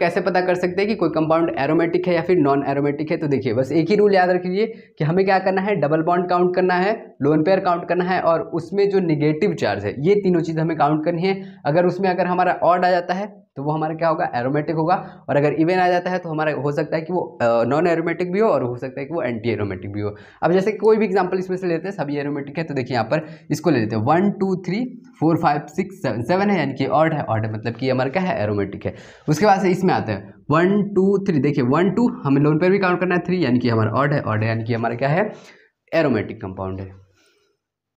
कैसे पता कर सकते हैं कि कोई कंपाउंड एरोमेटिक है या फिर नॉन एरोमेटिक है तो देखिए बस एक ही रूल याद रख लीजिए कि हमें क्या करना है डबल बॉन्ड काउंट करना है लोन पेयर काउंट करना है और उसमें जो निगेटिव चार्ज है ये तीनों चीज़ हमें काउंट करनी है अगर उसमें अगर हमारा ऑड आ जाता है तो वो हमारा क्या होगा एरोमेटिक होगा और अगर इवेन आ जाता है तो हमारा हो सकता है कि वो नॉन एरोमेटिक भी हो और हो सकता है कि वो एंटी एरोमेटिक भी हो अब जैसे कोई भी एग्जाम्पल इसमें से लेते हैं सभी एरोमेटिक है तो देखिए यहाँ पर इसको ले लेते हैं one two three four five six seven seven है यानी कि ऑर्ड है ऑर्ड है मतलब कि हमारा क्या है एरोमेटिक है उसके बाद से इसमें आते हैं वन टू थ्री देखिए वन टू हमें लोन पर भी काउंट करना है थ्री यानी कि हमारा ऑर्ड है ऑर्ड है यानी कि हमारा क्या है एरोमेटिक कंपाउंड है